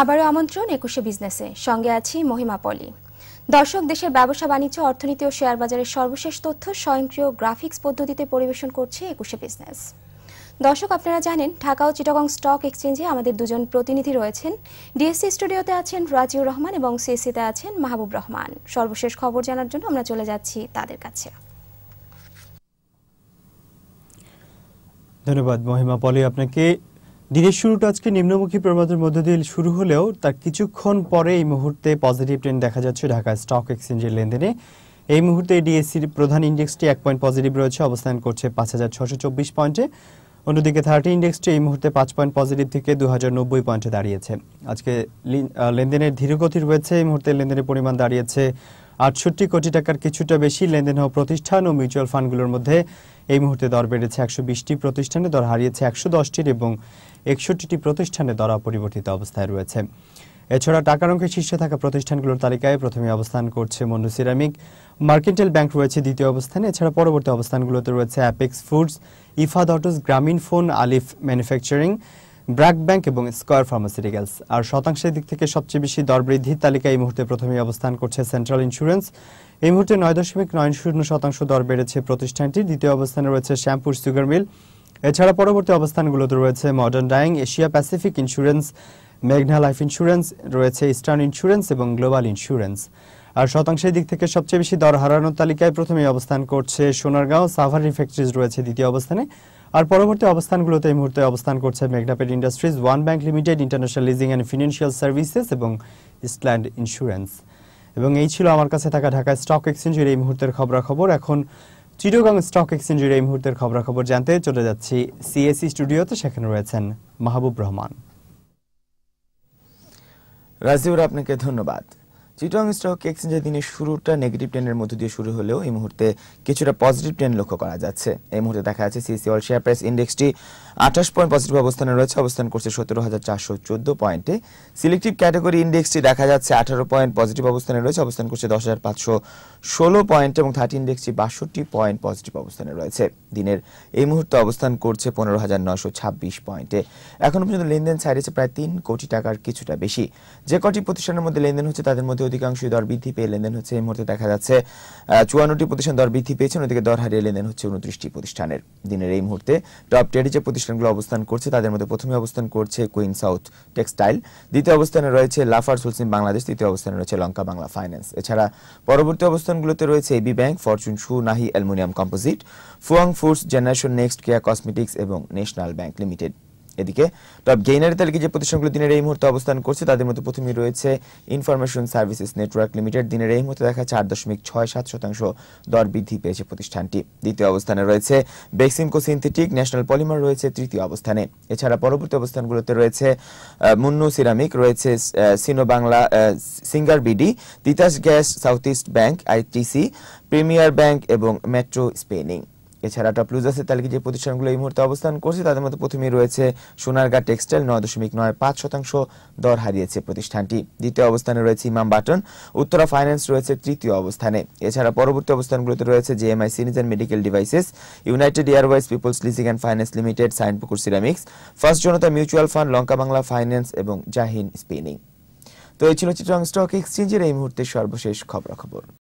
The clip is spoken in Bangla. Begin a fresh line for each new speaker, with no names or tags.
আবারও আমন্ত্রণ একুশে বিজনেসে সঙ্গে আছি মহিমা পলি দর্শক দেশের ব্যবসা বাণিজ্য অর্থনীতি ও শেয়ার বাজারের সর্বশেষ তথ্য স্বয়ংক্রিয় গ্রাফিক্স পদ্ধতিতে পরিবেশন করছে একুশে বিজনেস দর্শক আপনারা জানেন ঢাকা ও চিটাগং স্টক এক্সচেঞ্জে আমাদের দুজন প্রতিনিধি রয়েছেন ডিএসসি স্টুডিওতে আছেন রাজিউর রহমান এবং সিএসসিতে আছেন মাহবুব রহমান সর্বশেষ খবর জানার জন্য আমরা চলে যাচ্ছি তাদের কাছে
ধন্যবাদ মহিমা পলি আপনাকে দিনের শুরুটা আজকে নিম্নমুখী প্রবাদের মধ্য দিয়ে শুরু হলেও তার কিছুক্ষণ পরে এই মুহূর্তে পজিটিভ ট্রেন দেখা যাচ্ছে ঢাকা স্টক এক্সচেঞ্জের লেনদেনে এই মুহূর্তে ডিএসসির প্রধান ইন্ডেক্সটি এক পয়েন্ট পজিটিভ রয়েছে অবস্থান করছে পাঁচ হাজার ছশো চব্বিশ পয়েন্টে অন্যদিকে থার্টি ইন্ডেক্সটি এই মুহূর্তে পাঁচ পয়েন্ট পজিটিভ থেকে দু হাজার নব্বই পয়েন্টে দাঁড়িয়েছে আজকে লেনদেনের ধীরগতি রয়েছে এই মুহূর্তে লেনদেনের পরিমাণ দাঁড়িয়েছে আটষট্টি কোটি টাকার কিছুটা বেশি লেনদেন হওয়া প্রতিষ্ঠান ও মিউচুয়াল ফান্ডগুলোর মধ্যে এই মুহূর্তে দর বেড়েছে একশো বিশটি প্রতিষ্ঠানে দর হারিয়েছে একশো দশটির এবং একষট্টিটি প্রতিষ্ঠানে দর অপরিবর্তিত অবস্থায় রয়েছে এছাড়া টাকার অঙ্কে শীর্ষে থাকা প্রতিষ্ঠানগুলোর তালিকায় প্রথমে অবস্থান করছে মন্ডু সিরামিক মার্কেন্টাইল ব্যাংক রয়েছে দ্বিতীয় অবস্থানে এছাড়া পরবর্তী অবস্থানগুলোতে রয়েছে Apex Foods Ifad Autos Grameen phone Alif manufacturing BRAC bank এবং স্কয়ার ফার্মাসিউটিক্যালস আর শতাংশের দিক থেকে সবচেয়ে বেশি দর বৃদ্ধির তালিকায় এই মুহূর্তে প্রথমেই অবস্থান করছে সেন্ট্রাল ইন্স্যুরেন্স এই মুহূর্তে নয় দশমিক নয় শূন্য শতাংশ দর বেড়েছে প্রতিষ্ঠানটি দ্বিতীয় অবস্থানে রয়েছে শ্যাম্পুর সুগার মিল এছাড়া পরবর্তী অবস্থানগুলোতে রয়েছে modern dyeing Asia Pacific insurance মেঘনা লাইফ ইন্স্যুরেন্স রয়েছে ইস্টার্ন ইন্স্যুরেন্স এবং গ্লোবাল ইন্স্যুরেন্স আর শতাংশের দিক থেকে সবচেয়ে বেশি দর হারানোর তালিকায় প্রথমেই অবস্থান করছে সোনারগাঁও সাভারি ফ্যাক্টরিজ রয়েছে দ্বিতীয় অবস্থানে আর পরবর্তী অবস্থানগুলোতে এই মুহূর্তে অবস্থান করছে Meghna pet industries one bank limited international leasing and financial services এবং ইস্টল্যান্ড ইন্স্যুরেন্স এবং এই ছিল আমার কাছে থাকা ঢাকা স্টক এক্সচেঞ্জের এই মুহূর্তের খবরাখবর এখন চিটগাং স্টক এক্সচেঞ্জের এই মুহূর্তের খবরাখবর জানতে চলে যাচ্ছি সিএসি স্টুডিওতে সেখানে রয়েছেন মাহবুব রহমান
রাজিউর আপনাকে ধন্যবাদ চিটং স্টক এক্সচেঞ্জে দিনের শুরুটা নেগেটিভ ট্রেন্ডের মধ্য দিয়ে শুরু হলেও এই মুহূর্তে কিছুটা পজিটিভ ট্রেন্ড লক্ষ্য করা যাচ্ছে এই মুহূর্তে দেখা যাচ্ছে সিসি অল শেয়ার প্রাইস ইন্ডেক্সটি আঠাশ পয়েন্ট পজিটিভ অবস্থানে রয়েছে অবস্থান করছে সতেরো হাজার চারশো চোদ্দ পয়েন্টে সিলেক্টিভ ক্যাটাগরি ইন্ডেক্সটি দেখা যাচ্ছে আঠারো পয়েন্ট পজিটিভ অবস্থানে রয়েছে অবস্থান করছে দশ হাজার পাঁচশো ষোলো পয়েন্ট এবং থার্টি ইন্ডেক্সটি বাষট্টি পয়েন্ট পজিটিভ অবস্থানে রয়েছে দিনের এই মুহূর্তে অবস্থান করছে পনেরো হাজার নশো ছাব্বিশ পয়েন্টে এখনো পর্যন্ত লেনদেন ছাড়িয়েছে প্রায় তিন কোটি টাকার কিছুটা বেশি যে কটি প্রতিষ্ঠানের মধ্যে লেনদেন হচ্ছে তাদের মধ্যে মধ্যে অধিকাংশই দর বৃদ্ধি পেয়ে লেনদেন হচ্ছে এই মুহূর্তে দেখা যাচ্ছে চুয়ান্নটি প্রতিষ্ঠান দর বৃদ্ধি পেয়েছে অন্যদিকে দর হারিয়ে লেনদেন হচ্ছে উনত্রিশটি প্রতিষ্ঠানের দিনের এই মুহূর্তে টপ টেডে যে প্রতিষ্ঠানগুলো অবস্থান করছে তাদের মধ্যে প্রথমে অবস্থান করছে কুইন সাউথ টেক্সটাইল দ্বিতীয় অবস্থানে রয়েছে লাফার সুলসিম বাংলাদেশ তৃতীয় অবস্থানে রয়েছে লঙ্কা বাংলা ফাইন্যান্স এছাড়া পরবর্তী অবস্থানগুলোতে রয়েছে AB bank Fortune shoes Nahee aluminium composite Fuwang foods generation next Keya cosmetics এবং ন্যাশনাল ব্যাংক লিমিটেড এদিকে টপ গেইনারের তালিকে যে প্রতিষ্ঠানগুলো দিনের এই মুহূর্তে অবস্থান করছে তাদের মধ্যে প্রথমেই রয়েছে ইনফরমেশন সার্ভিসেস নেটওয়ার্ক লিমিটেড দিনের এই মুহূর্তে দেখা চার দশমিক ছয় সাত শতাংশ দর বৃদ্ধি পেয়েছে প্রতিষ্ঠানটি দ্বিতীয় অবস্থানে রয়েছে বেক্সিমকো সিনথেটিক ন্যাশনাল পলিমার রয়েছে তৃতীয় অবস্থানে এছাড়া পরবর্তী অবস্থানগুলোতে রয়েছে মুন্নু সিরামিক রয়েছে Sino Bangla Singer BD Titas gas south east bank ITC premier bank এবং মেট্রো স্পেনিং এছাড়া টপ লুজার্সের তালিকা যে প্রতিষ্ঠানগুলো এই মুহূর্তে অবস্থান করছে তাদের মধ্যে প্রথমেই রয়েছে সোনারগাঁ টেক্সটাইল নয় দশমিক নয় পাঁচ শতাংশ দর হারিয়েছে প্রতিষ্ঠানটি দ্বিতীয় অবস্থানে রয়েছে ইমাম বাটন উত্তরা ফাইন্যান্স রয়েছে তৃতীয় অবস্থানে এছাড়া পরবর্তী অবস্থানগুলোতে রয়েছে JMI syringes and medical devices united airways peoples leasing and finance limited Shinepukur ceramics first Janata mutual fund Lanka Bangla finance এবং জাহিন স্পিনিং তো এই ছিল চিত্রং স্টক এক্সচেঞ্জের এই মুহূর্তে সর্বশেষ খবরাখবর